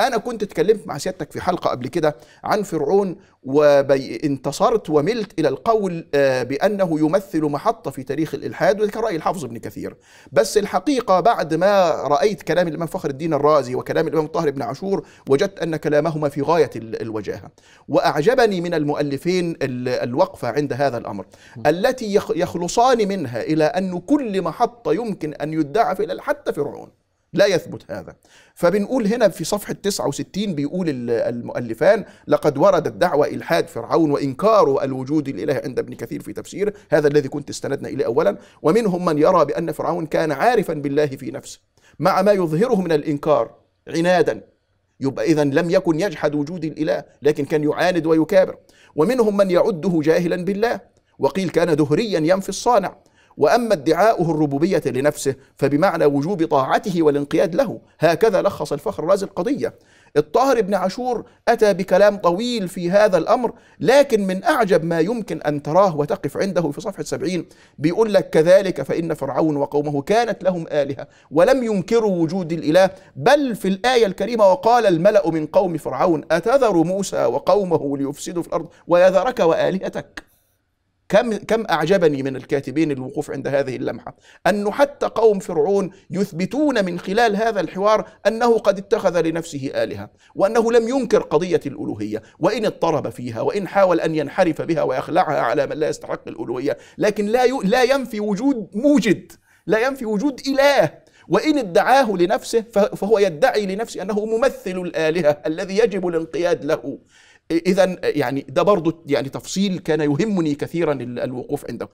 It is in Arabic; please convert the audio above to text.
أنا كنت اتكلمت مع سيادتك في حلقة قبل كده عن فرعون وانتصرت وملت إلى القول آه، بأنه يمثل محطة في تاريخ الإلحاد وذكر رأي الحافظ ابن كثير بس الحقيقة بعد ما رأيت كلام الإمام فخر الدين الرازي وكلام الإمام طاهر بن عاشور وجدت أن كلامهما في غاية الوجاهة وأعجبني من المؤلفين الوقفة عند هذا الأمر التي يخلصان منها إلى أن كل محطة يمكن أن يدعى في حتى فرعون لا يثبت هذا فبنقول هنا في صفحة 69 بيقول المؤلفان لقد وردت دعوى إلحاد فرعون وإنكار الوجود الإله عند ابن كثير في تفسيره هذا الذي كنت استندنا إليه أولا ومنهم من يرى بأن فرعون كان عارفا بالله في نفسه مع ما يظهره من الإنكار عنادا يبقى إذا لم يكن يجحد وجود الإله لكن كان يعاند ويكابر ومنهم من يعده جاهلا بالله وقيل كان دهريا ينفي الصانع وأما ادعاؤه الربوبية لنفسه فبمعنى وجوب طاعته والانقياد له هكذا لخص الفخر الرازي القضية الطاهر بن عاشور أتى بكلام طويل في هذا الأمر لكن من أعجب ما يمكن أن تراه وتقف عنده في صفحة سبعين بيقول لك كذلك فإن فرعون وقومه كانت لهم آلهة ولم ينكروا وجود الإله بل في الآية الكريمة وقال الملأ من قوم فرعون أتذر موسى وقومه ليفسدوا في الأرض ويذرك وآلهتك كم كم اعجبني من الكاتبين الوقوف عند هذه اللمحه انه حتى قوم فرعون يثبتون من خلال هذا الحوار انه قد اتخذ لنفسه الهه وانه لم ينكر قضيه الالوهيه وان اضطرب فيها وان حاول ان ينحرف بها ويخلعها على من لا يستحق الالوهيه لكن لا لا ينفي وجود موجد لا ينفي وجود اله وإن ادعاه لنفسه فهو يدعي لنفسه أنه ممثل الآلهة الذي يجب الانقياد له اذا يعني ده برضه يعني تفصيل كان يهمني كثيرا الوقوف عنده